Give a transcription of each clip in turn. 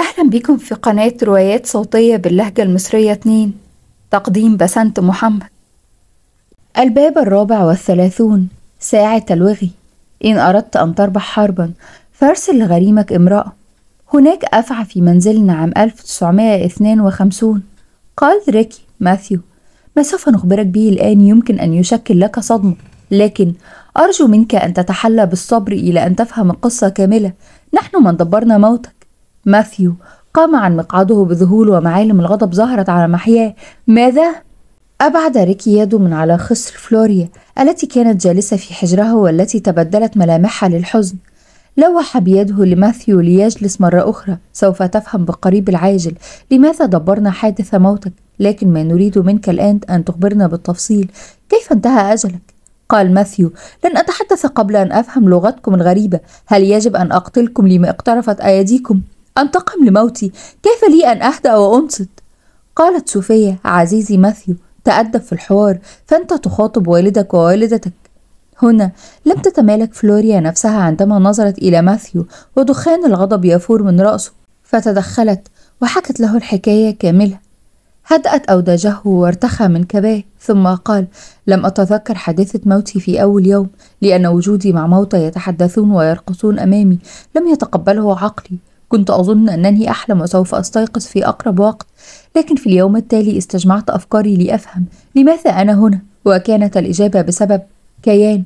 أهلا بكم في قناة روايات صوتية باللهجة المصرية 2 تقديم بسنت محمد الباب الرابع والثلاثون ساعة الوغي إن أردت أن تربح حربا فارسل لغريمك امرأة هناك أفعى في منزلنا عام 1952 قال ريكي ماثيو ما سوف نخبرك به الآن يمكن أن يشكل لك صدمة لكن أرجو منك أن تتحلى بالصبر إلى أن تفهم القصة كاملة نحن من دبرنا موتك ماثيو قام عن مقعده بذهول ومعالم الغضب ظهرت على محياه ماذا؟ أبعد ريكي يده من على خصر فلوريا التي كانت جالسة في حجرها والتي تبدلت ملامحها للحزن لوح بيده لماثيو ليجلس مرة أخرى سوف تفهم بقريب العاجل لماذا دبرنا حادث موتك لكن ما نريد منك الآن أن تخبرنا بالتفصيل كيف انتهى أجلك؟ قال ماثيو لن أتحدث قبل أن أفهم لغتكم الغريبة هل يجب أن أقتلكم لما اقترفت أيديكم؟ أنتقم لموتي كيف لي أن أهدأ وأنصت قالت صوفيا عزيزي ماثيو تأدب في الحوار فأنت تخاطب والدك ووالدتك هنا لم تتمالك فلوريا نفسها عندما نظرت إلى ماثيو ودخان الغضب يفور من رأسه فتدخلت وحكت له الحكاية كاملة هدأت أوداجه وارتخى من كباه ثم قال لم أتذكر حادثة موتي في أول يوم لأن وجودي مع موتى يتحدثون ويرقصون أمامي لم يتقبله عقلي كنت أظن أنني أحلم وسوف أستيقظ في أقرب وقت لكن في اليوم التالي استجمعت أفكاري لأفهم لماذا أنا هنا وكانت الإجابة بسبب كيان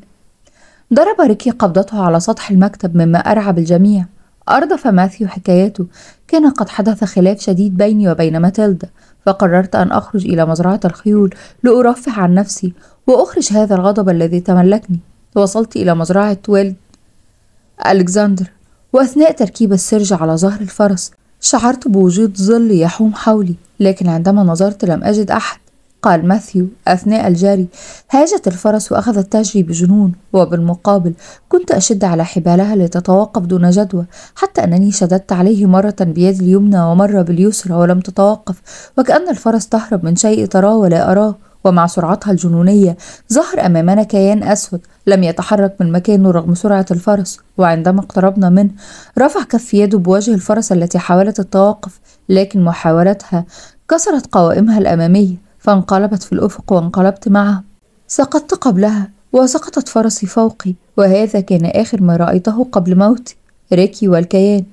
ضرب ريكي قبضته على سطح المكتب مما أرعب الجميع أردف ماثيو حكايته كان قد حدث خلاف شديد بيني وبين ماتيلدا فقررت أن أخرج إلى مزرعة الخيول لأرفه عن نفسي وأخرج هذا الغضب الذي تملكني وصلت إلى مزرعة والد ألكسندر وأثناء تركيب السرج على ظهر الفرس شعرت بوجود ظل يحوم حولي لكن عندما نظرت لم أجد أحد قال ماثيو أثناء الجري هاجت الفرس وأخذت تجري بجنون وبالمقابل كنت أشد على حبالها لتتوقف دون جدوى حتى أنني شددت عليه مرة بيد اليمنى ومرة باليسرى ولم تتوقف وكأن الفرس تهرب من شيء تراه ولا أراه ومع سرعتها الجنونية ظهر أمامنا كيان أسود لم يتحرك من مكانه رغم سرعة الفرس وعندما اقتربنا منه رفع كف يده بوجه الفرس التي حاولت التوقف لكن محاولتها كسرت قوائمها الأمامية فانقلبت في الأفق وانقلبت معها سقطت قبلها وسقطت فرسي فوقي وهذا كان آخر ما رأيته قبل موتي ريكي والكيان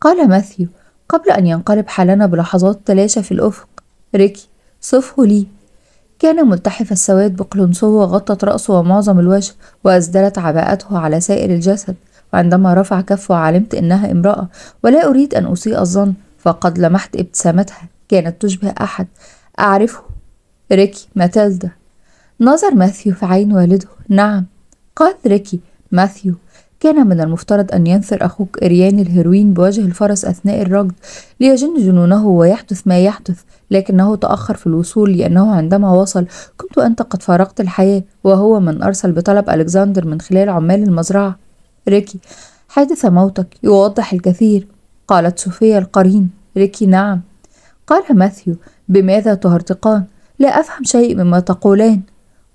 قال ماثيو قبل أن ينقلب حالنا بلحظات تلاشى في الأفق ريكي صفه لي كان ملتحف السواد بقلنسوة غطت رأسه ومعظم الوجه وأسدلت عباءته على سائر الجسد وعندما رفع كفه علمت إنها امرأة ولا أريد أن أسيء الظن فقد لمحت ابتسامتها كانت تشبه أحد أعرفه ريكي ماتيلدا نظر ماثيو في عين والده نعم قال ريكي ماثيو كان من المفترض أن ينثر أخوك إريان الهيروين بوجه الفرس أثناء الركض ليجن جنونه ويحدث ما يحدث لكنه تأخر في الوصول لأنه عندما وصل كنت أنت قد فارقت الحياة وهو من أرسل بطلب ألكسندر من خلال عمال المزرعة ريكي حادث موتك يوضح الكثير قالت صوفيا القرين ريكي نعم قال ماثيو بماذا تهرطقان لا أفهم شيء مما تقولان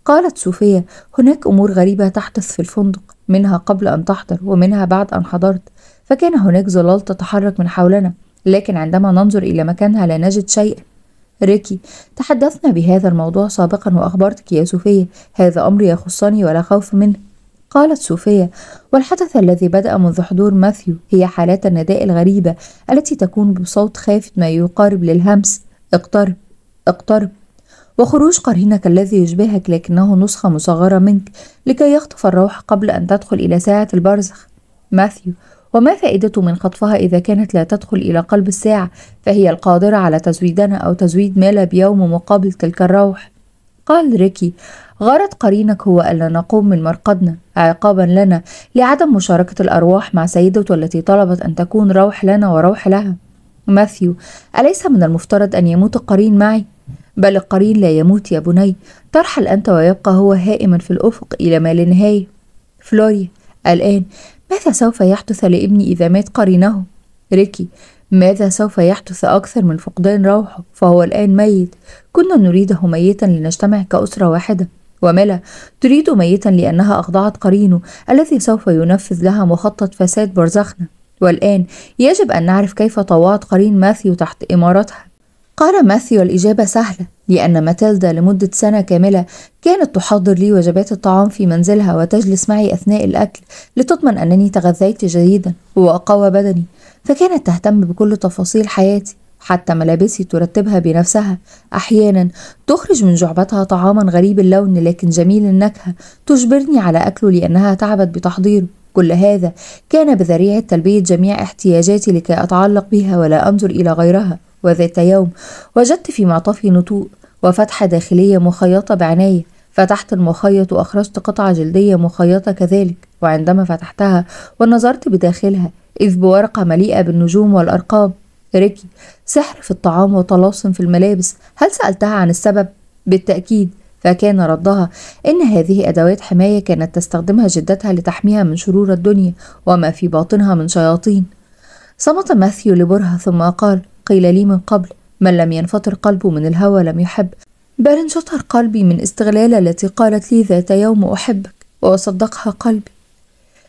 قالت صوفيا هناك أمور غريبة تحدث في الفندق منها قبل أن تحضر ومنها بعد أن حضرت فكان هناك ظلال تتحرك من حولنا لكن عندما ننظر إلى مكانها لا نجد شيئا ريكي تحدثنا بهذا الموضوع سابقا وأخبرتك يا صوفيا هذا أمر يخصني ولا خوف منه قالت صوفيا والحدث الذي بدأ منذ حضور ماثيو هي حالات النداء الغريبة التي تكون بصوت خافت ما يقارب للهمس اقترب اقترب وخروج قرينك الذي يشبهك لكنه نسخة مصغرة منك لكي يخطف الروح قبل أن تدخل إلى ساعة البرزخ ماثيو وما فائدة من خطفها إذا كانت لا تدخل إلى قلب الساعة فهي القادرة على تزويدنا أو تزويد مالا بيوم مقابل تلك الروح قال ريكي غرض قرينك هو ألا نقوم من مرقدنا عقابا لنا لعدم مشاركة الأرواح مع سيدته التي طلبت أن تكون روح لنا وروح لها ماثيو أليس من المفترض أن يموت القرين معي بل القرين لا يموت يا بني ترحل أنت ويبقى هو هائما في الأفق إلى ما لا نهاية فلوريا الآن ماذا سوف يحدث لابني إذا مات قرينه ريكي ماذا سوف يحدث أكثر من فقدان روحه فهو الآن ميت كنا نريده ميتا لنجتمع كأسرة واحدة وملا تريد ميتا لأنها أخضعت قرينه الذي سوف ينفذ لها مخطط فساد برزخنا والآن يجب أن نعرف كيف طوعت قرين ماثيو تحت إمارتها قال ماثيو الإجابة سهلة لأن ماتيلدا لمدة سنة كاملة كانت تحضر لي وجبات الطعام في منزلها وتجلس معي أثناء الأكل لتضمن أنني تغذيت جيدا وأقوى بدني فكانت تهتم بكل تفاصيل حياتي حتى ملابسي ترتبها بنفسها أحيانا تخرج من جعبتها طعاما غريب اللون لكن جميل النكهة تجبرني على أكله لأنها تعبت بتحضيره كل هذا كان بذريعة تلبية جميع احتياجاتي لكي أتعلق بها ولا أنظر إلى غيرها وذات يوم وجدت في معطفي نطوء وفتحة داخلية مخيطة بعناية فتحت المخيط وأخرجت قطعة جلدية مخيطة كذلك وعندما فتحتها ونظرت بداخلها إذ بورقة مليئة بالنجوم والأرقام ريكي سحر في الطعام وطلاسم في الملابس هل سألتها عن السبب؟ بالتأكيد فكان ردها إن هذه أدوات حماية كانت تستخدمها جدتها لتحميها من شرور الدنيا وما في باطنها من شياطين صمت ماثيو لبرهة ثم قال قيل لي من قبل من لم ينفطر قلبه من الهوى لم يحب بل انشطر قلبي من استغلال التي قالت لي ذات يوم أحبك وصدقها قلبي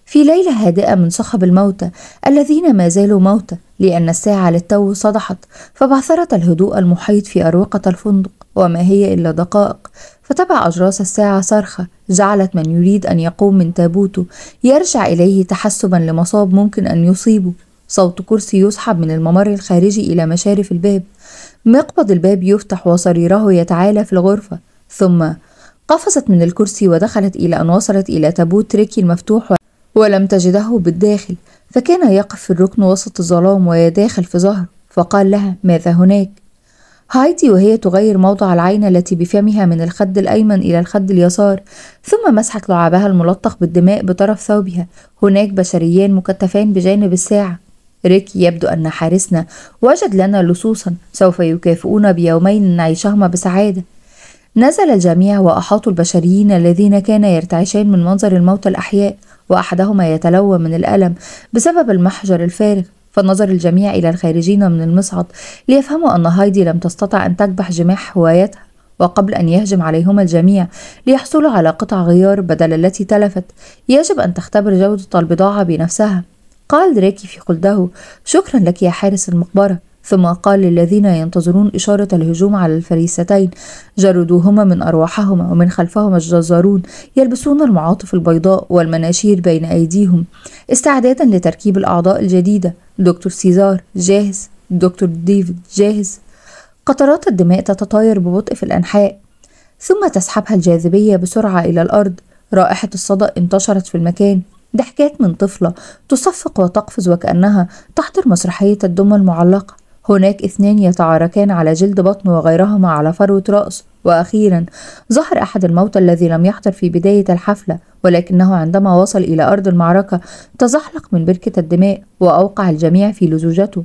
في ليلة هادئة من صخب الموتى الذين ما زالوا موتى لأن الساعة للتو صدحت فبعثرت الهدوء المحيط في أروقة الفندق وما هي إلا دقائق فتبع أجراس الساعة صرخة جعلت من يريد أن يقوم من تابوته يرجع إليه تحسبا لمصاب ممكن أن يصيبه صوت كرسي يسحب من الممر الخارجي إلى مشارف الباب مقبض الباب يفتح وصريره يتعالى في الغرفة ثم قفزت من الكرسي ودخلت إلى أن وصلت إلى تابوت ريكي المفتوح ولم تجده بالداخل فكان يقف في الركن وسط الظلام ويداخل في ظهره فقال لها ماذا هناك هايدي وهي تغير موضع العين التي بفمها من الخد الأيمن إلى الخد اليسار ثم مسحت لعابها الملطخ بالدماء بطرف ثوبها هناك بشريان مكتفان بجانب الساعة ريك يبدو أن حارسنا وجد لنا لصوصا سوف يكافئون بيومين نعيشهما بسعادة نزل الجميع وأحاطوا البشريين الذين كان يرتعشان من منظر الموتى الأحياء وأحدهما يتلوى من الألم بسبب المحجر الفارغ فنظر الجميع إلى الخارجين من المصعد ليفهموا أن هايدي لم تستطع أن تكبح جماح هوايتها وقبل أن يهجم عليهما الجميع ليحصلوا على قطع غيار بدل التي تلفت يجب أن تختبر جودة البضاعة بنفسها قال دراكي في خلده شكرا لك يا حارس المقبرة ثم قال للذين ينتظرون إشارة الهجوم على الفريستين جردوهما من أرواحهما ومن خلفهما الجزارون يلبسون المعاطف البيضاء والمناشير بين أيديهم استعدادا لتركيب الأعضاء الجديدة دكتور سيزار جاهز دكتور ديفيد جاهز قطرات الدماء تتطاير ببطء في الأنحاء ثم تسحبها الجاذبية بسرعة إلى الأرض رائحة الصدأ انتشرت في المكان ضحكات من طفلة تصفق وتقفز وكأنها تحضر مسرحية الدمى المعلقة هناك اثنان يتعاركان على جلد بطن وغيرهما على فروة رأس وأخيرا ظهر أحد الموتى الذي لم يحضر في بداية الحفلة ولكنه عندما وصل إلى أرض المعركة تزحلق من بركة الدماء وأوقع الجميع في لزوجته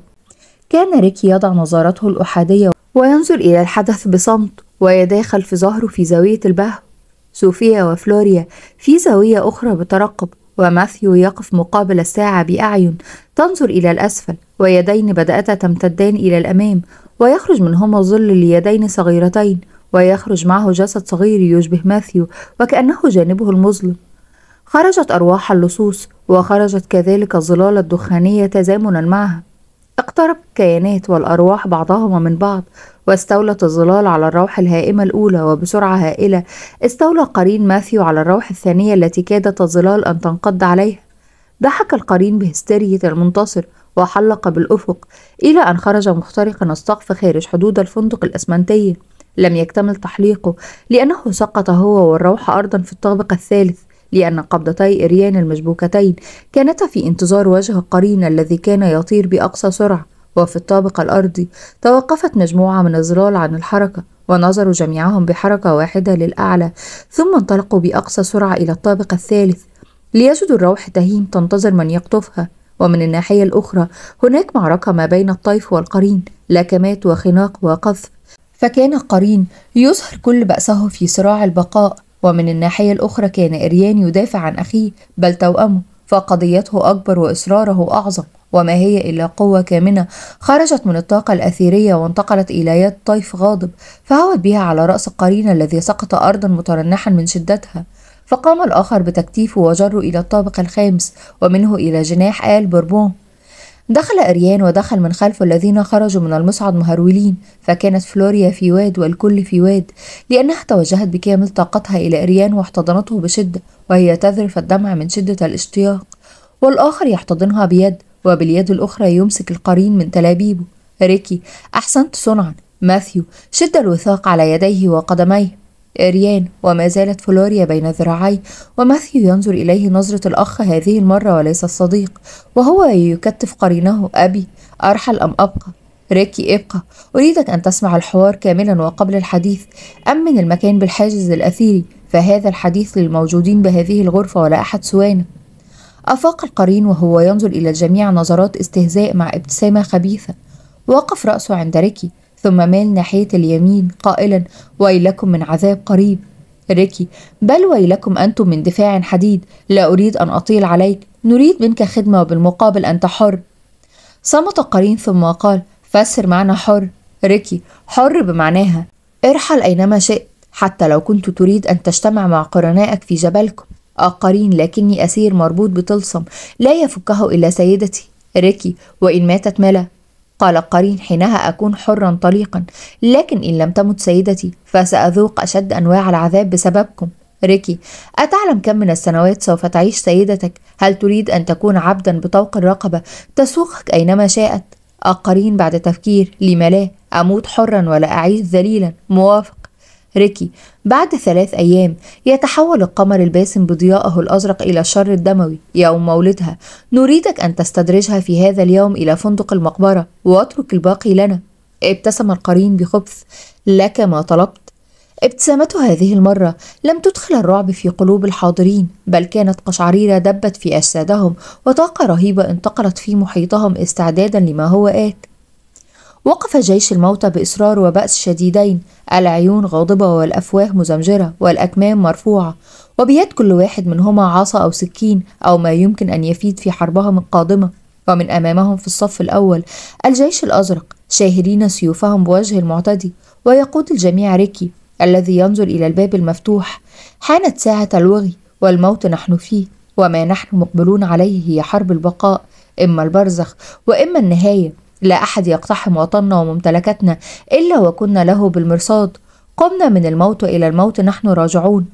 كان ريكي يضع نظارته الأحادية وينظر إلى الحدث بصمت ويداخل في ظهره في زاوية البهو صوفيا وفلوريا في زاوية أخرى بترقب وماثيو يقف مقابل الساعة بأعين تنظر إلى الأسفل ويدين بدأتا تمتدان إلى الأمام ويخرج منهما ظل ليدين صغيرتين ويخرج معه جسد صغير يشبه ماثيو وكأنه جانبه المظلم خرجت أرواح اللصوص وخرجت كذلك الظلال الدخانية تزامنا معها اقترب الكيانات والأرواح بعضهما من بعض واستولت الظلال على الروح الهائمة الأولى وبسرعة هائلة استولى قرين ماثيو على الروح الثانية التي كادت الظلال أن تنقض عليها ضحك القرين بهستيرية المنتصر وحلق بالأفق إلى أن خرج مخترقا السقف خارج حدود الفندق الأسمنتية لم يكتمل تحليقه لأنه سقط هو والروح أرضا في الطابق الثالث لأن قبضتي إريان المشبوكتين كانتا في انتظار وجه القرين الذي كان يطير بأقصى سرعة وفي الطابق الأرضي توقفت مجموعة من الظلال عن الحركة ونظروا جميعهم بحركة واحدة للأعلى ثم انطلقوا بأقصى سرعة إلى الطابق الثالث ليجدوا الروح تهيم تنتظر من يقطفها ومن الناحية الأخرى هناك معركة ما بين الطيف والقرين لكمات وخناق وقذف فكان قرين يظهر كل بأسه في صراع البقاء ومن الناحية الأخرى كان إريان يدافع عن أخيه بل توأمه فقضيته أكبر وإصراره أعظم وما هي إلا قوة كامنة خرجت من الطاقة الأثيرية وانتقلت إلى يد طيف غاضب فهوت بها على رأس القرين الذي سقط أرضا مترنحا من شدتها فقام الآخر بتكتيفه وجره إلى الطابق الخامس ومنه إلى جناح آل بربون دخل أريان ودخل من خلفه الذين خرجوا من المصعد مهرولين فكانت فلوريا في واد والكل في واد لأنها توجهت بكامل طاقتها إلى أريان واحتضنته بشدة وهي تذرف الدمع من شدة الاشتياق والآخر يحتضنها بيد وباليد الأخرى يمسك القرين من تلابيبه ريكي أحسنت صنعا ماثيو شد الوثاق على يديه وقدميه إريان وما زالت فلوريا بين ذراعي وماثيو ينظر إليه نظرة الأخ هذه المرة وليس الصديق وهو يكتف قرينه أبي أرحل أم أبقى ريكي ابقى أريدك أن تسمع الحوار كاملا وقبل الحديث أمن المكان بالحاجز الأثيري فهذا الحديث للموجودين بهذه الغرفة ولا أحد سوانا أفاق القرين وهو ينظر إلى الجميع نظرات استهزاء مع ابتسامة خبيثة وقف رأسه عند ريكي ثم مال ناحية اليمين قائلا ويلكم من عذاب قريب ريكي بل ويلكم أنتم من دفاع حديد لا أريد أن أطيل عليك نريد منك خدمة وبالمقابل أنت حر صمت قرين ثم قال فسر معنى حر ريكي حر بمعناها ارحل أينما شئت حتى لو كنت تريد أن تجتمع مع قرنائك في جبلكم آقرين آه، لكني أسير مربوط بطلسم لا يفكه إلا سيدتي ريكي وإن ماتت ملا قال قرين حينها أكون حرا طليقا لكن إن لم تمت سيدتي فسأذوق أشد أنواع العذاب بسببكم ريكي أتعلم كم من السنوات سوف تعيش سيدتك هل تريد أن تكون عبدا بطوق الرقبة تسوقك أينما شاءت أقرين بعد تفكير لما لا أموت حرا ولا أعيش ذليلا موافق ريكي بعد ثلاث أيام يتحول القمر الباسم بضيائه الأزرق إلى الشر الدموي يوم مولدها نريدك أن تستدرجها في هذا اليوم إلى فندق المقبرة واترك الباقي لنا ابتسم القرين بخبث لك ما طلبت ابتسامته هذه المرة لم تدخل الرعب في قلوب الحاضرين بل كانت قشعريرة دبت في أجسادهم وطاقة رهيبة انتقلت في محيطهم استعدادا لما هو آت وقف جيش الموتى بإصرار وبأس شديدين العيون غاضبة والأفواه مزمجرة والأكمام مرفوعة وبيد كل واحد منهما عصا أو سكين أو ما يمكن أن يفيد في حربهم القادمة ومن أمامهم في الصف الأول الجيش الأزرق شاهرين سيوفهم بوجه المعتدي ويقود الجميع ريكي الذي ينظر إلى الباب المفتوح حانت ساعة الوغي والموت نحن فيه وما نحن مقبلون عليه هي حرب البقاء إما البرزخ وإما النهاية لا أحد يقتحم وطننا وممتلكاتنا إلا وكنا له بالمرصاد قمنا من الموت إلى الموت نحن راجعون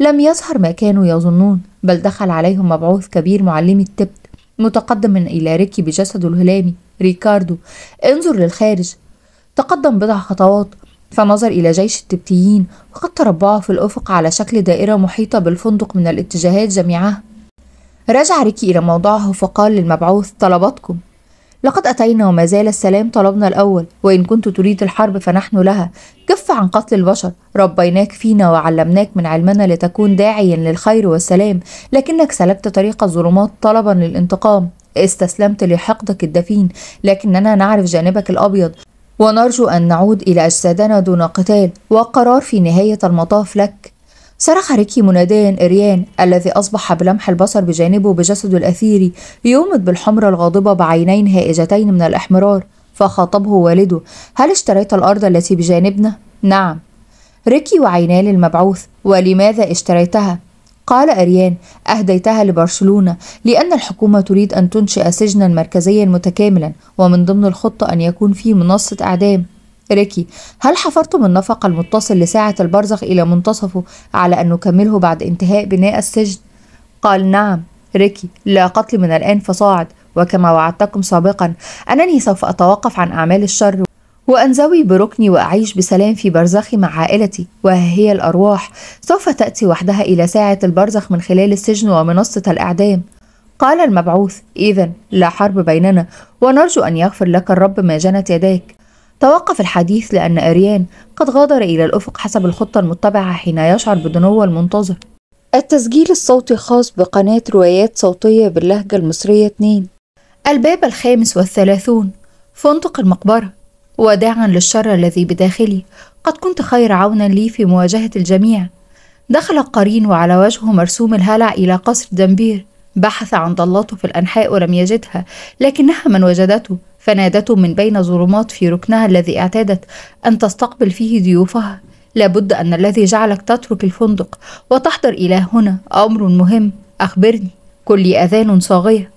لم يظهر ما كانوا يظنون بل دخل عليهم مبعوث كبير معلمي التبت متقدم إلى ريكي بجسده الهلامي ريكاردو انظر للخارج تقدم بضع خطوات فنظر إلى جيش التبتيين وقد تربعوا في الأفق على شكل دائرة محيطة بالفندق من الاتجاهات جميعها رجع ريكي إلى موضعه فقال للمبعوث طلبتكم لقد أتينا وما زال السلام طلبنا الأول وإن كنت تريد الحرب فنحن لها كف عن قتل البشر ربيناك فينا وعلمناك من علمنا لتكون داعيا للخير والسلام لكنك سلكت طريق الظلمات طلبا للانتقام استسلمت لحقدك الدفين لكننا نعرف جانبك الأبيض ونرجو أن نعود إلى أجسادنا دون قتال والقرار في نهاية المطاف لك صرخ ريكي مناديا إريان الذي أصبح بلمح البصر بجانبه بجسده الأثيري يومض بالحمرة الغاضبة بعينين هائجتين من الإحمرار فخاطبه والده هل اشتريت الأرض التي بجانبنا؟ نعم ريكي وعيناه للمبعوث ولماذا اشتريتها؟ قال أريان أهديتها لبرشلونة لأن الحكومة تريد أن تنشئ سجنا مركزيا متكاملا ومن ضمن الخطة أن يكون فيه منصة إعدام ريكي هل حفرتم النفق المتصل لساعة البرزخ إلى منتصفه على أن نكمله بعد انتهاء بناء السجن؟ قال نعم ريكي لا قتل من الآن فصاعد وكما وعدتكم سابقا أنني سوف أتوقف عن أعمال الشر وأنزوي بركني وأعيش بسلام في برزخي مع عائلتي وها هي الأرواح سوف تأتي وحدها إلى ساعة البرزخ من خلال السجن ومنصة الإعدام قال المبعوث إذا لا حرب بيننا ونرجو أن يغفر لك الرب ما جنت يداك توقف الحديث لأن أريان قد غادر إلى الأفق حسب الخطة المتبعة حين يشعر بدنو المنتظر التسجيل الصوتي خاص بقناة روايات صوتية باللهجة المصرية 2 الباب الخامس والثلاثون فندق المقبرة وداعا للشر الذي بداخلي قد كنت خير عونا لي في مواجهة الجميع دخل قرين وعلى وجهه مرسوم الهلع إلى قصر دنبير بحث عن ضلاته في الأنحاء ولم يجدها لكنها من وجدته فنادته من بين ظلمات في ركنها الذي اعتادت أن تستقبل فيه ضيوفها لابد أن الذي جعلك تترك الفندق وتحضر إلى هنا أمر مهم أخبرني كل أذان صاغية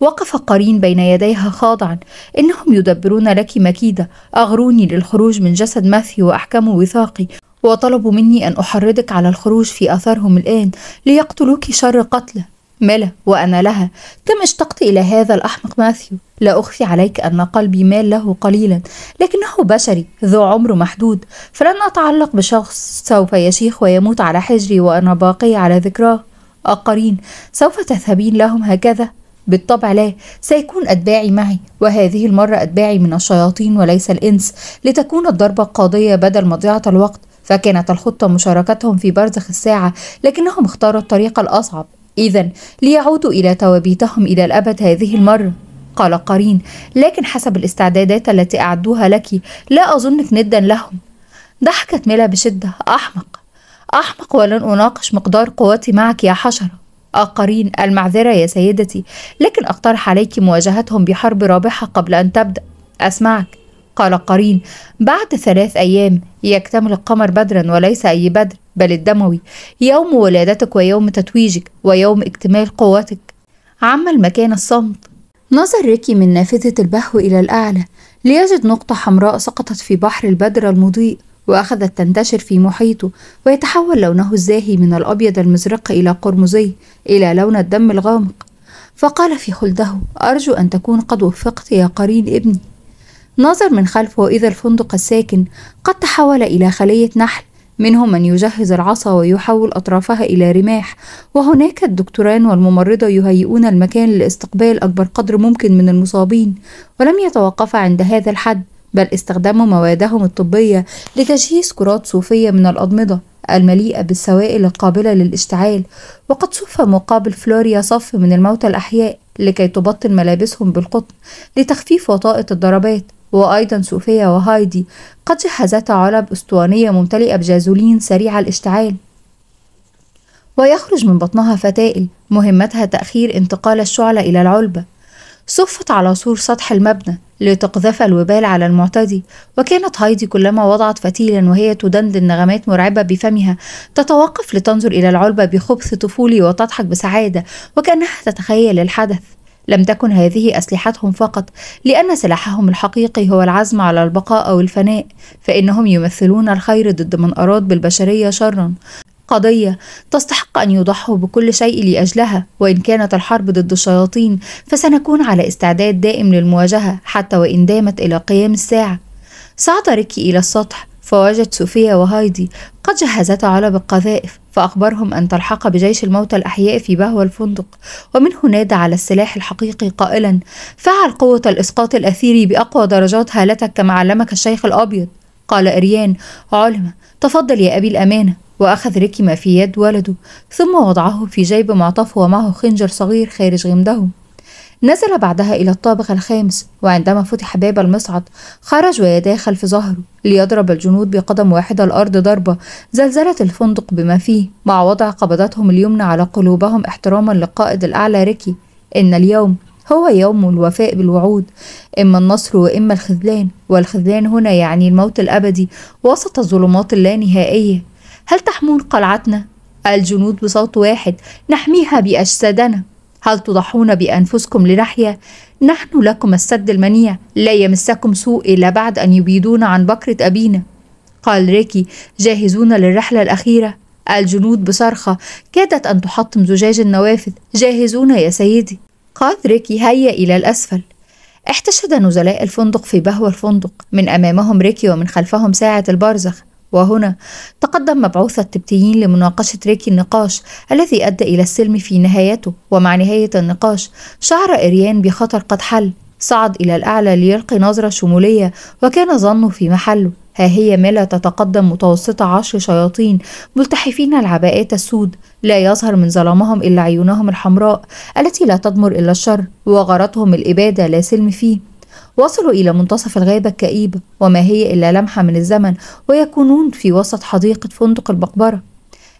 وقف قرين بين يديها خاضعا إنهم يدبرون لك مكيدة أغروني للخروج من جسد ماثيو وأحكموا وثاقي وطلبوا مني أن أحرضك على الخروج في أثرهم الآن ليقتلوك شر قتله ملا وأنا لها كم اشتقت إلى هذا الأحمق ماثيو لا أخفي عليك أن قلبي مال له قليلا لكنه بشري ذو عمر محدود فلن أتعلق بشخص سوف يشيخ ويموت على حجري وأنا باقي على ذكراه آخرين سوف تذهبين لهم هكذا بالطبع لا سيكون أتباعي معي وهذه المرة أتباعي من الشياطين وليس الإنس لتكون الضربة قاضية بدل مضيعة الوقت فكانت الخطة مشاركتهم في برزخ الساعة لكنهم اختاروا الطريق الأصعب إذا ليعودوا إلى توابيتهم إلى الأبد هذه المرة قال قرين لكن حسب الاستعدادات التي أعدوها لك لا أظنك ندا لهم ضحكت ميلا بشدة أحمق أحمق ولن أناقش مقدار قوتي معك يا حشرة أقرين آه المعذرة يا سيدتي لكن أقترح عليك مواجهتهم بحرب رابحة قبل أن تبدأ أسمعك قال قرين بعد ثلاث أيام يكتمل القمر بدرا وليس أي بدر بل الدموي يوم ولادتك ويوم تتويجك ويوم اكتمال قوتك عم المكان الصمت نظر ريكي من نافذة البهو إلى الأعلى ليجد نقطة حمراء سقطت في بحر البدر المضيء وأخذت تنتشر في محيطه ويتحول لونه الزاهي من الأبيض المزرق إلى قرمزي إلى لون الدم الغامق فقال في خلده أرجو أن تكون قد وفقت يا قرين ابني نظر من خلفه إذا الفندق الساكن قد تحول إلى خلية نحل منهم من يجهز العصا ويحول أطرافها إلى رماح وهناك الدكتوران والممرضة يهيئون المكان لاستقبال أكبر قدر ممكن من المصابين ولم يتوقف عند هذا الحد بل استخدموا موادهم الطبية لتجهيز كرات صوفية من الأضمدة المليئة بالسوائل القابلة للاشتعال وقد صف مقابل فلوريا صف من الموتى الأحياء لكي تبطن ملابسهم بالقطن لتخفيف وطاءة الضربات وأيضا صوفيا وهايدي قد جهزتا علب أسطوانية ممتلئة بجازولين سريع الاشتعال ويخرج من بطنها فتائل مهمتها تأخير انتقال الشعلة إلى العلبة صفت على سور سطح المبنى لتقذف الوبال على المعتدي وكانت هايدي كلما وضعت فتيلا وهي تدندن نغمات مرعبة بفمها تتوقف لتنظر إلى العلبة بخبث طفولي وتضحك بسعادة وكأنها تتخيل الحدث لم تكن هذه أسلحتهم فقط لأن سلاحهم الحقيقي هو العزم على البقاء أو الفناء فإنهم يمثلون الخير ضد من أراد بالبشرية شرا قضية تستحق أن يضحوا بكل شيء لأجلها وإن كانت الحرب ضد الشياطين فسنكون على استعداد دائم للمواجهة حتى وإن دامت إلى قيام الساعة صعد ريكي إلى السطح فوجد صوفيا وهايدي قد جهزتا على بالقذائف فأخبرهم أن تلحق بجيش الموتى الأحياء في بهو الفندق ومنه نادى على السلاح الحقيقي قائلا فعل قوة الإسقاط الأثيري بأقوى درجات هالتك كما علمك الشيخ الأبيض قال إريان علم تفضل يا أبي الأمانة وأخذ ريكي ما في يد ولده ثم وضعه في جيب معطفه ومعه خنجر صغير خارج غمدهم نزل بعدها إلى الطابق الخامس وعندما فتح باب المصعد خرج ويداخل في ظهره ليضرب الجنود بقدم واحدة الأرض ضربة زلزلت الفندق بما فيه مع وضع قبضتهم اليمنى على قلوبهم احتراما للقائد الأعلى ريكي إن اليوم هو يوم الوفاء بالوعود إما النصر وإما الخذلان والخذلان هنا يعني الموت الأبدي وسط الظلمات اللانهائية هل تحمون قلعتنا؟ الجنود بصوت واحد نحميها بأجسادنا هل تضحون بأنفسكم لنحيا؟ نحن لكم السد المنيع لا يمسكم سوء إلا بعد أن يبيدون عن بكرة أبينا قال ريكي جاهزون للرحلة الأخيرة الجنود بصرخة كادت أن تحطم زجاج النوافذ جاهزون يا سيدي قال ريكي هيا إلى الأسفل احتشد نزلاء الفندق في بهو الفندق من أمامهم ريكي ومن خلفهم ساعة البرزخ وهنا تقدم مبعوث التبتيين لمناقشة ريكي النقاش الذي أدى إلى السلم في نهايته ومع نهاية النقاش شعر إريان بخطر قد حل صعد إلى الأعلى ليلقي نظرة شمولية وكان ظنه في محله ها هي ملا تتقدم متوسطة عشر شياطين ملتحفين العباءات السود لا يظهر من ظلامهم إلا عيونهم الحمراء التي لا تضمر إلا الشر وغرتهم الإبادة لا سلم فيه وصلوا إلى منتصف الغابة الكئيبة وما هي إلا لمحة من الزمن ويكونون في وسط حديقة فندق المقبرة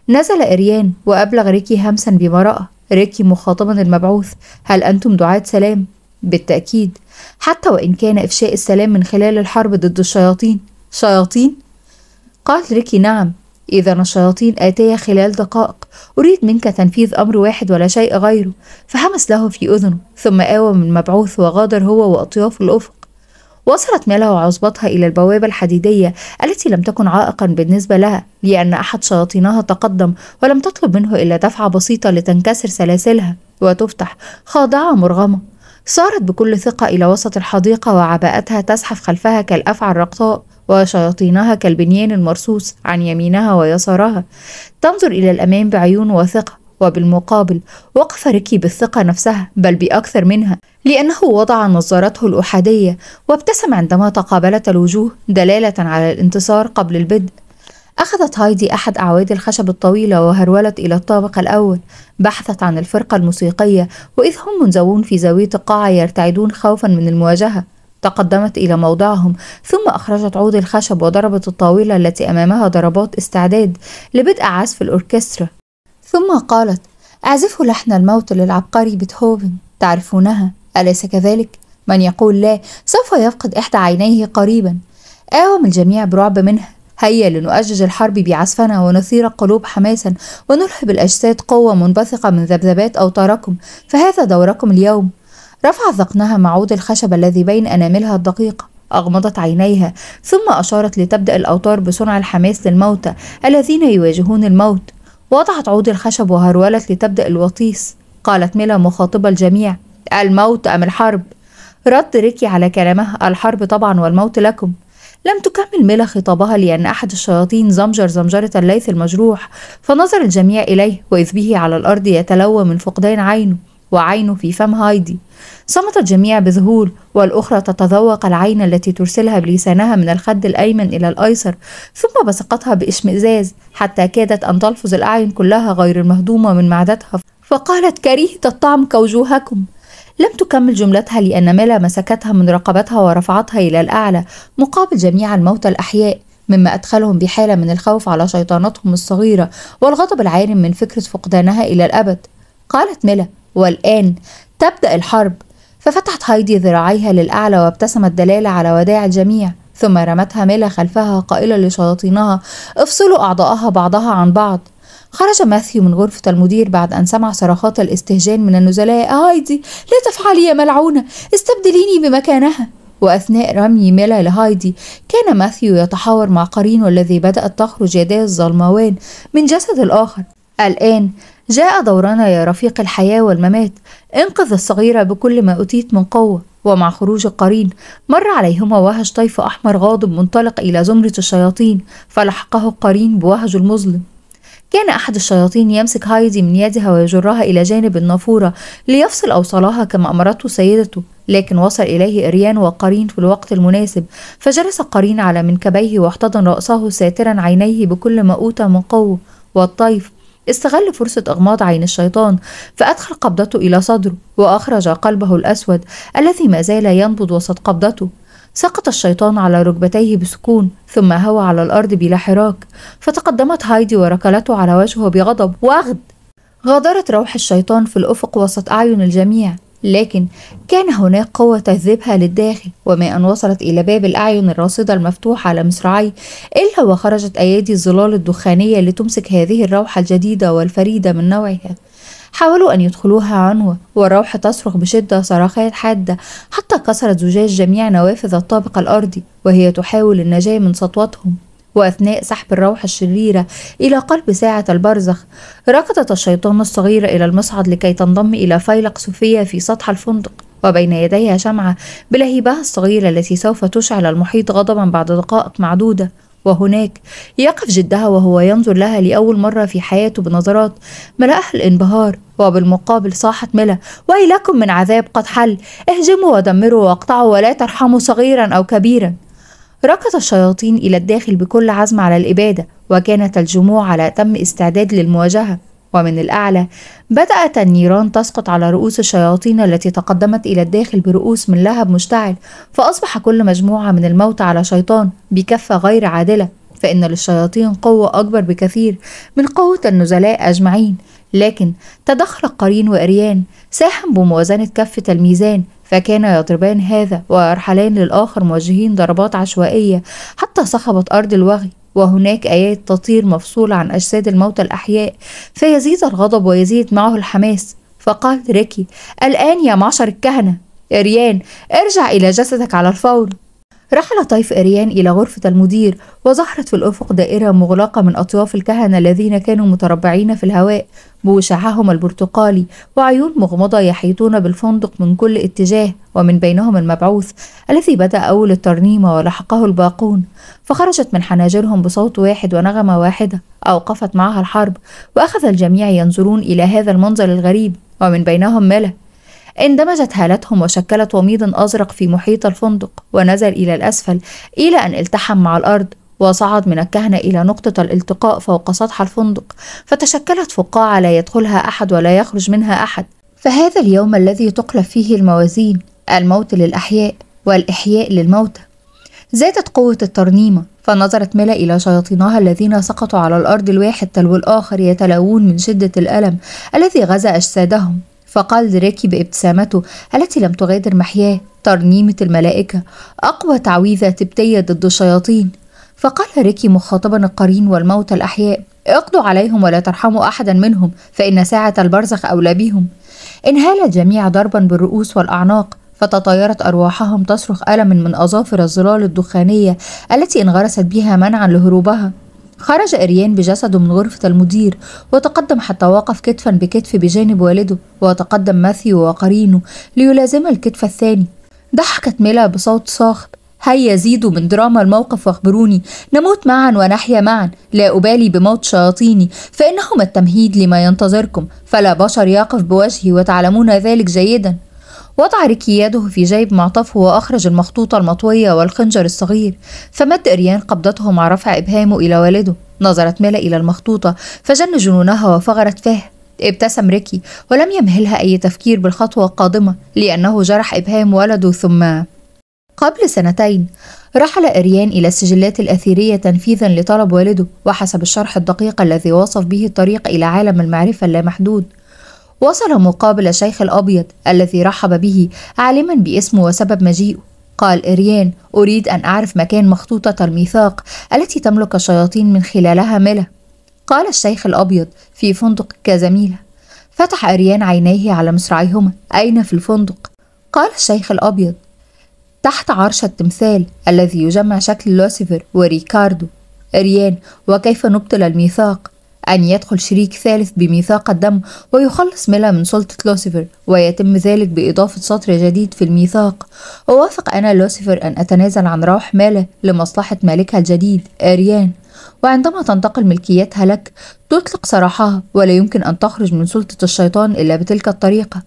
نزل إريان وأبلغ ريكي همسا رأى ريكي مخاطبا المبعوث هل أنتم دعاة سلام؟ بالتأكيد حتى وإن كان إفشاء السلام من خلال الحرب ضد الشياطين شياطين؟ قال ريكي نعم إذا الشياطين آتية خلال دقائق أريد منك تنفيذ أمر واحد ولا شيء غيره فهمس له في أذنه ثم آوى من مبعوث وغادر هو وأطياف الأفق وصلت ميلا وعصبتها إلى البوابة الحديدية التي لم تكن عائقا بالنسبة لها لأن أحد شياطينها تقدم ولم تطلب منه إلا دفعة بسيطة لتنكسر سلاسلها وتفتح خاضعة مرغمة سارت بكل ثقة إلى وسط الحديقة وعباءتها تزحف خلفها كالأفعى الرقصاء وشياطينها كالبنيان المرصوص عن يمينها ويسارها تنظر إلى الأمام بعيون واثقة وبالمقابل وقف ريكي بالثقة نفسها بل بأكثر منها لأنه وضع نظارته الأحادية وابتسم عندما تقابلت الوجوه دلالة على الانتصار قبل البدء أخذت هايدي أحد أعواد الخشب الطويلة وهرولت إلى الطابق الأول بحثت عن الفرقة الموسيقية وإذ هم منزوون في زاوية القاعة يرتعدون خوفا من المواجهة تقدمت إلى موضعهم ثم أخرجت عود الخشب وضربت الطاولة التي أمامها ضربات استعداد لبدء عزف الأوركسترا ثم قالت اعزفوا لحن الموت للعبقري بيتهوفن تعرفونها أليس كذلك؟ من يقول لا سوف يفقد إحدى عينيه قريبا آوم الجميع برعب منها هيا لنؤجج الحرب بعزفنا ونثير القلوب حماسا ونلهي الأجساد قوة منبثقة من ذبذبات أوتاركم فهذا دوركم اليوم رفعت ذقنها معود الخشب الذي بين أناملها الدقيقة أغمضت عينيها ثم أشارت لتبدأ الأوتار بصنع الحماس للموتى الذين يواجهون الموت وضعت عود الخشب وهرولت لتبدأ الوطيس قالت ميلا مخاطبة الجميع الموت أم الحرب رد ريكي على كلامها الحرب طبعا والموت لكم لم تكمل ميلا خطابها لأن أحد الشياطين زمجر زمجرة الليث المجروح فنظر الجميع إليه وإذ به على الأرض يتلوى من فقدان عينه وعينه في فم هايدي صمت الجميع بذهول والأخرى تتذوق العين التي ترسلها بلسانها من الخد الأيمن إلى الأيسر ثم بصقتها بإشمئزاز حتى كادت أن تلفظ الأعين كلها غير المهضومة من معدتها فقالت كريهة الطعم كوجوهكم لم تكمل جملتها لأن ميلا مسكتها من رقبتها ورفعتها إلى الأعلى مقابل جميع الموتى الأحياء مما أدخلهم بحالة من الخوف على شيطانتهم الصغيرة والغضب العارم من فكرة فقدانها إلى الأبد قالت ميلا والآن تبدأ الحرب ففتحت هايدي ذراعيها للأعلى وابتسمت دلالة على وداع الجميع ثم رمتها ميلا خلفها قائلة لشياطينها افصلوا أعضاءها بعضها عن بعض خرج ماثيو من غرفة المدير بعد أن سمع صرخات الاستهجان من النزلاء هايدي لا تفعلي يا ملعونة استبدليني بمكانها وأثناء رمي ميلا لهايدي كان ماثيو يتحاور مع قرين والذي بدأت تخرج يداه الظلموان من جسد الآخر الآن جاء دورنا يا رفيق الحياة والممات انقذ الصغيرة بكل ما أتيت من قوة ومع خروج القرين مر عليهما وهج طيف أحمر غاضب منطلق إلى زمرة الشياطين فلحقه القرين بوهج المظلم كان أحد الشياطين يمسك هايدي من يدها ويجرها إلى جانب النافورة ليفصل أوصالها كما أمرته سيدته لكن وصل إليه إريان وقرين في الوقت المناسب فجلس قرين على منكبيه واحتضن رأسه ساترا عينيه بكل ما أوتى من قوة والطيف استغل فرصة إغماض عين الشيطان فأدخل قبضته إلى صدره وأخرج قلبه الأسود الذي ما زال ينبض وسط قبضته سقط الشيطان على ركبتيه بسكون ثم هوى على الأرض بلا حراك فتقدمت هايدي وركلته على وجهه بغضب وأخذ غادرت روح الشيطان في الأفق وسط أعين الجميع لكن كان هناك قوة تجذبها للداخل وما أن وصلت إلى باب الأعين الراصدة المفتوحة على مصراعيه إلا وخرجت أيادي الظلال الدخانية لتمسك هذه الروحة الجديدة والفريدة من نوعها حاولوا أن يدخلوها عنوة والروح تصرخ بشدة صراخات حادة حتى كسرت زجاج جميع نوافذ الطابق الأرضي وهي تحاول النجاة من سطوتهم وأثناء سحب الروح الشريرة إلى قلب ساعة البرزخ ركضت الشيطانة الصغيرة إلى المصعد لكي تنضم إلى فيلق صوفيا في سطح الفندق وبين يديها شمعة بلهيبها الصغيرة التي سوف تشعل المحيط غضبا بعد دقائق معدودة وهناك يقف جدها وهو ينظر لها لأول مرة في حياته بنظرات ملأها الانبهار وبالمقابل صاحت ملا ويلكم من عذاب قد حل اهجموا ودمروا واقطعوا ولا ترحموا صغيرا أو كبيرا ركض الشياطين إلى الداخل بكل عزم على الإبادة وكانت الجموع على تم استعداد للمواجهة ومن الأعلى بدأت النيران تسقط على رؤوس الشياطين التي تقدمت إلى الداخل برؤوس من لهب مشتعل فأصبح كل مجموعة من الموت على شيطان بكفة غير عادلة فإن للشياطين قوة أكبر بكثير من قوة النزلاء أجمعين لكن تدخل قرين وأريان ساهم بموازنة كفة الميزان فكان يضربان هذا ويرحلان للآخر موجهين ضربات عشوائية حتى صخبت أرض الوغي وهناك آيات تطير مفصولة عن أجساد الموتى الأحياء فيزيد الغضب ويزيد معه الحماس فقال ريكي الآن يا معشر الكهنة إريان ارجع إلى جسدك على الفور رحل طيف إريان إلى غرفة المدير وظهرت في الأفق دائرة مغلقة من أطياف الكهنة الذين كانوا متربعين في الهواء بوشعهم البرتقالي وعيون مغمضة يحيطون بالفندق من كل اتجاه ومن بينهم المبعوث الذي بدأ أول الترنيمة ولحقه الباقون فخرجت من حناجرهم بصوت واحد ونغمة واحدة أوقفت معها الحرب وأخذ الجميع ينظرون إلى هذا المنظر الغريب ومن بينهم ملا اندمجت هالتهم وشكلت وميض أزرق في محيط الفندق ونزل إلى الأسفل إلى أن التحم مع الأرض وصعد من الكهنة إلى نقطة الالتقاء فوق سطح الفندق فتشكلت فقاعة لا يدخلها أحد ولا يخرج منها أحد فهذا اليوم الذي تقلب فيه الموازين الموت للأحياء والإحياء للموتى زادت قوة الترنيمة فنظرت ملا إلى شياطينها الذين سقطوا على الأرض الواحد تلو الآخر يتلوون من شدة الألم الذي غزا أجسادهم فقال دريكي بابتسامته التي لم تغادر محياه ترنيمة الملائكة أقوى تعويذة تبتية ضد الشياطين فقال ريكي مخاطبا القرين والموتى الأحياء اقضوا عليهم ولا ترحموا أحدا منهم فإن ساعة البرزخ أولى بهم انهال الجميع ضربا بالرؤوس والأعناق فتطايرت أرواحهم تصرخ ألم من أظافر الظلال الدخانية التي انغرست بها منعا لهروبها خرج إريان بجسده من غرفة المدير وتقدم حتى وقف كتفا بكتف بجانب والده وتقدم ماثيو وقرينه ليلازم الكتف الثاني ضحكت ميلا بصوت صاخب هيا زيدوا من دراما الموقف واخبروني نموت معا ونحيا معا لا أبالي بموت شياطيني فإنهما التمهيد لما ينتظركم فلا بشر يقف بوجهي وتعلمون ذلك جيدا وضع ريكي يده في جيب معطفه وأخرج المخطوطة المطوية والخنجر الصغير فمد إريان قبضته مع رفع إبهامه إلى والده نظرت ملا إلى المخطوطة فجن جنونها وفغرت فيه ابتسم ريكي ولم يمهلها أي تفكير بالخطوة القادمة لأنه جرح إبهام ولده ثم قبل سنتين رحل أريان إلى السجلات الأثيرية تنفيذا لطلب والده وحسب الشرح الدقيق الذي وصف به الطريق إلى عالم المعرفة اللامحدود وصل مقابل الشيخ الأبيض الذي رحب به عالما باسمه وسبب مجيئه قال إريان أريد أن أعرف مكان مخطوطة الميثاق التي تملك الشياطين من خلالها ملة قال الشيخ الأبيض في فندق كزميلة فتح أريان عينيه على مصراعيهما أين في الفندق؟ قال الشيخ الأبيض تحت عرش التمثال الذي يجمع شكل لوسيفر وريكاردو ريان وكيف نبطل الميثاق أن يدخل شريك ثالث بميثاق الدم ويخلص ميلا من سلطة لوسيفر ويتم ذلك بإضافة سطر جديد في الميثاق أوافق أنا لوسيفر أن أتنازل عن روح مالا لمصلحة مالكها الجديد أريان وعندما تنتقل ملكيتها لك تطلق سراحها ولا يمكن أن تخرج من سلطة الشيطان إلا بتلك الطريقة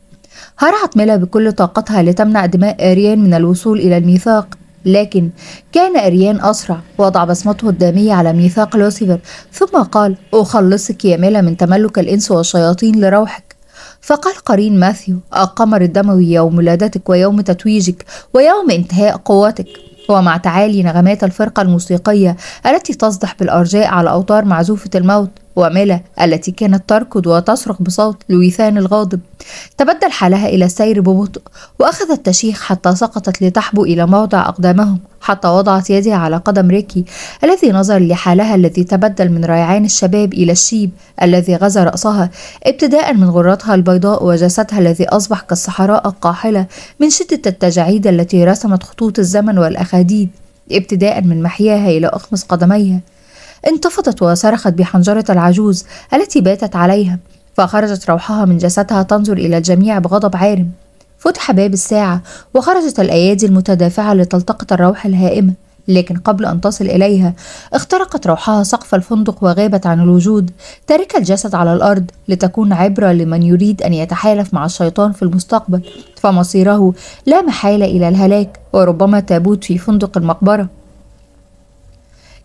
هرعت ميلا بكل طاقتها لتمنع دماء أريان من الوصول إلى الميثاق لكن كان أريان أسرع وضع بصمته الدامية على ميثاق لوسيفر ثم قال أخلصك يا ميلا من تملك الإنس والشياطين لروحك فقال قرين ماثيو القمر الدموي يوم ولادتك ويوم تتويجك ويوم انتهاء قوتك ومع تعالي نغمات الفرقة الموسيقية التي تصدح بالأرجاء على أوتار معزوفة الموت وميلا التي كانت تركض وتصرخ بصوت لويثان الغاضب تبدل حالها إلى السير ببطء وأخذت تشيخ حتى سقطت لتحبو إلى موضع أقدامهم حتى وضعت يدها على قدم ريكي الذي نظر لحالها الذي تبدل من ريعان الشباب إلى الشيب الذي غزا رأسها ابتداء من غرتها البيضاء وجسدها الذي أصبح كالصحراء القاحلة من شدة التجاعيد التي رسمت خطوط الزمن والأخاديد ابتداء من محياها إلى أخمص قدميها انتفضت وصرخت بحنجرة العجوز التي باتت عليها فخرجت روحها من جسدها تنظر إلى الجميع بغضب عارم فتح باب الساعة وخرجت الأيادي المتدافعة لتلتقط الروح الهائمة لكن قبل أن تصل إليها اخترقت روحها سقف الفندق وغابت عن الوجود تاركة الجسد على الأرض لتكون عبرة لمن يريد أن يتحالف مع الشيطان في المستقبل فمصيره لا محالة إلى الهلاك وربما تابوت في فندق المقبرة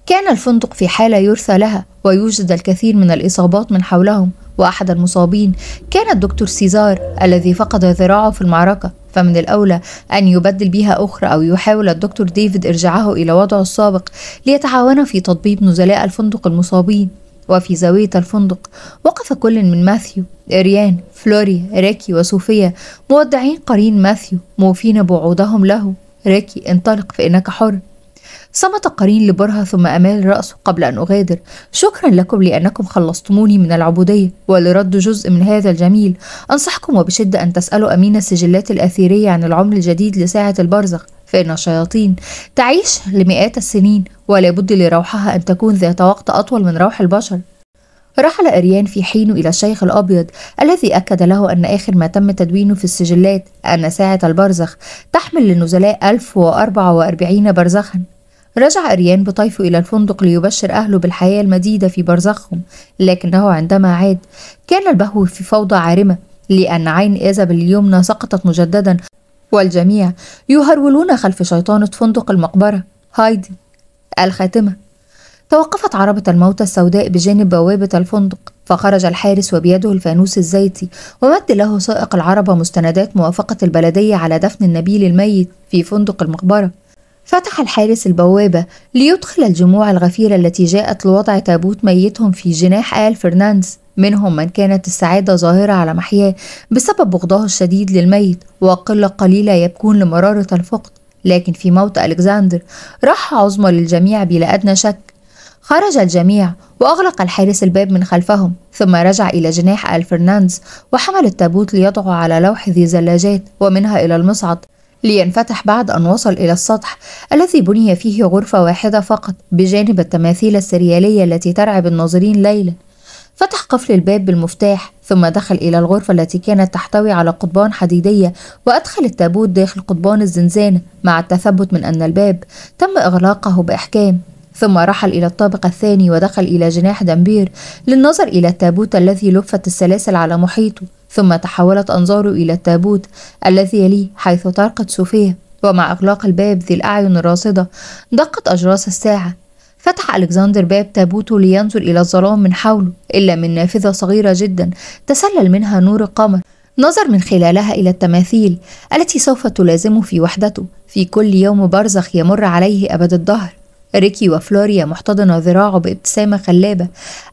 كان الفندق في حالة يرثى لها ويوجد الكثير من الإصابات من حولهم وأحد المصابين كان الدكتور سيزار الذي فقد ذراعه في المعركة فمن الأولى أن يبدل بها أخرى أو يحاول الدكتور ديفيد إرجاعه إلى وضعه السابق ليتعاون في تطبيب نزلاء الفندق المصابين وفي زاوية الفندق وقف كل من ماثيو إريان فلوري ريكي وصوفيا مودعين قرين ماثيو موفين بوعودهم له ريكي انطلق فإنك حر صمت قرين لبرهة ثم أمال رأسه قبل أن أغادر شكرا لكم لأنكم خلصتموني من العبودية ولرد جزء من هذا الجميل أنصحكم وبشدة أن تسألوا أمين السجلات الأثيرية عن العمر الجديد لساعة البرزخ فإن الشياطين تعيش لمئات السنين ولا بد لروحها أن تكون ذات وقت أطول من روح البشر رحل أريان في حين إلى الشيخ الأبيض الذي أكد له أن آخر ما تم تدوينه في السجلات أن ساعة البرزخ تحمل للنزلاء 1044 برزخا رجع أريان بطيفه إلى الفندق ليبشر أهله بالحياة المديدة في برزخهم لكنه عندما عاد كان البهو في فوضى عارمة لأن عين إيزابيل اليمنى سقطت مجددا والجميع يهرولون خلف شيطانة فندق المقبرة هايدي الخاتمة توقفت عربة الموتى السوداء بجانب بوابة الفندق فخرج الحارس وبيده الفانوس الزيتي ومد له سائق العربة مستندات موافقة البلدية على دفن النبيل الميت في فندق المقبرة فتح الحارس البوابة ليدخل الجموع الغفيرة التي جاءت لوضع تابوت ميتهم في جناح آل فرناندز منهم من كانت السعادة ظاهرة على محياه بسبب بغضاه الشديد للميت وقلة قليلة يبكون لمرارة الفقد لكن في موت ألكسندر راح عظمى للجميع بلا أدنى شك خرج الجميع وأغلق الحارس الباب من خلفهم ثم رجع إلى جناح آل فرناندز وحمل التابوت ليضعه على لوح ذي زلاجات ومنها إلى المصعد لينفتح بعد أن وصل إلى السطح الذي بني فيه غرفة واحدة فقط بجانب التماثيل السريالية التي ترعب الناظرين ليلا فتح قفل الباب بالمفتاح ثم دخل إلى الغرفة التي كانت تحتوي على قضبان حديدية وأدخل التابوت داخل قضبان الزنزانة مع التثبت من أن الباب تم إغلاقه بإحكام ثم رحل إلى الطابق الثاني ودخل إلى جناح دمبير للنظر إلى التابوت الذي لفت السلاسل على محيطه ثم تحولت أنظاره إلى التابوت الذي يليه حيث طرقت صوفيا ومع إغلاق الباب ذي الأعين الراصدة دقت أجراس الساعة فتح ألكسندر باب تابوته لينظر إلى الظلام من حوله إلا من نافذة صغيرة جدا تسلل منها نور القمر نظر من خلالها إلى التماثيل التي سوف تلازمه في وحدته في كل يوم برزخ يمر عليه أبد الدهر ريكي وفلوريا محتضنة ذراعه بابتسامة خلابة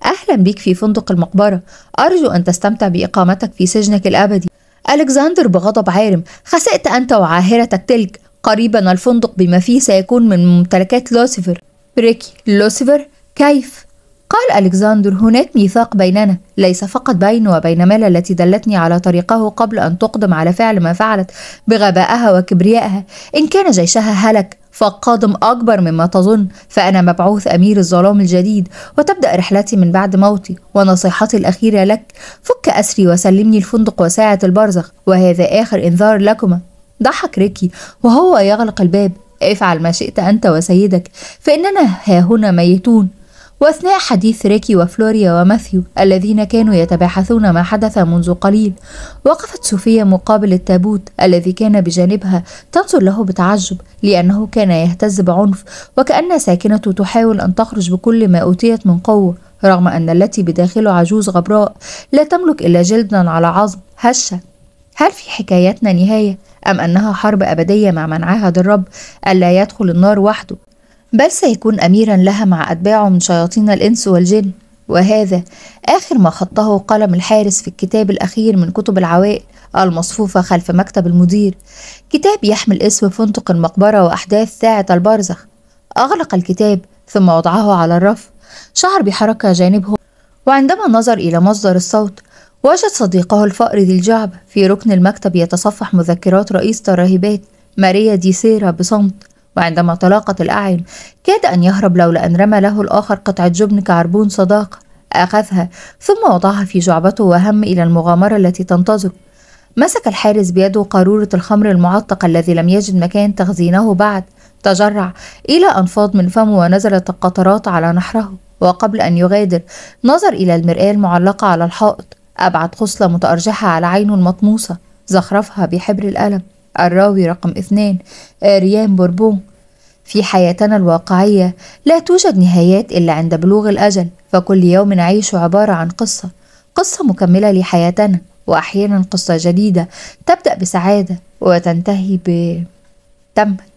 أهلا بك في فندق المقبرة أرجو أن تستمتع بإقامتك في سجنك الأبدي ألكسندر بغضب عارم خسأت أنت وعاهرتك تلك قريبا الفندق بما فيه سيكون من ممتلكات لوسيفر ريكي لوسيفر كيف؟ قال ألكسندر هناك ميثاق بيننا ليس فقط بيني وبين مالا التي دلتني على طريقه قبل أن تقدم على فعل ما فعلت بغبائها وكبريائها إن كان جيشها هلك فالقادم أكبر مما تظن فأنا مبعوث أمير الظلام الجديد وتبدأ رحلتي من بعد موتي ونصيحتي الأخيرة لك فك أسري وسلمني الفندق وساعة البرزخ وهذا آخر إنذار لكما ضحك ريكي وهو يغلق الباب افعل ما شئت أنت وسيدك فإننا ها هنا ميتون وأثناء حديث ريكي وفلوريا وماثيو الذين كانوا يتباحثون ما حدث منذ قليل وقفت سوفيا مقابل التابوت الذي كان بجانبها تنظر له بتعجب لأنه كان يهتز بعنف وكأن ساكنته تحاول أن تخرج بكل ما أوتيت من قوة رغم أن التي بداخله عجوز غبراء لا تملك إلا جلدا على عظم هشة هل في حكايتنا نهاية أم أنها حرب أبدية مع من عاهد الرب ألا يدخل النار وحده بل سيكون أميرا لها مع أتباعه من شياطين الإنس والجن وهذا آخر ما خطه قلم الحارس في الكتاب الأخير من كتب العوائل المصفوفة خلف مكتب المدير كتاب يحمل اسم فندق المقبرة وأحداث ساعة البرزخ أغلق الكتاب ثم وضعه على الرف شعر بحركة جانبه وعندما نظر إلى مصدر الصوت وجد صديقه الفأر ذي الجعب في ركن المكتب يتصفح مذكرات رئيسة الراهبات ماريا دي سيرا بصمت وعندما تلاقت الأعين كاد أن يهرب لولا أن رمى له الآخر قطعة جبن كعربون صداقة أخذها ثم وضعها في جعبته وهم إلى المغامرة التي تنتظره مسك الحارس بيده قارورة الخمر المعتق الذي لم يجد مكان تخزينه بعد تجرع إلى أن فاض من فمه ونزلت القطرات على نحره وقبل أن يغادر نظر إلى المرآة المعلقة على الحائط أبعد خصلة متأرجحة على عينه المطموسة زخرفها بحبر الألم الراوي رقم اثنان آريان آه، بوربون في حياتنا الواقعية لا توجد نهايات إلا عند بلوغ الأجل فكل يوم نعيش عبارة عن قصة قصة مكملة لحياتنا وأحيانا قصة جديدة تبدأ بسعادة وتنتهي ب تمت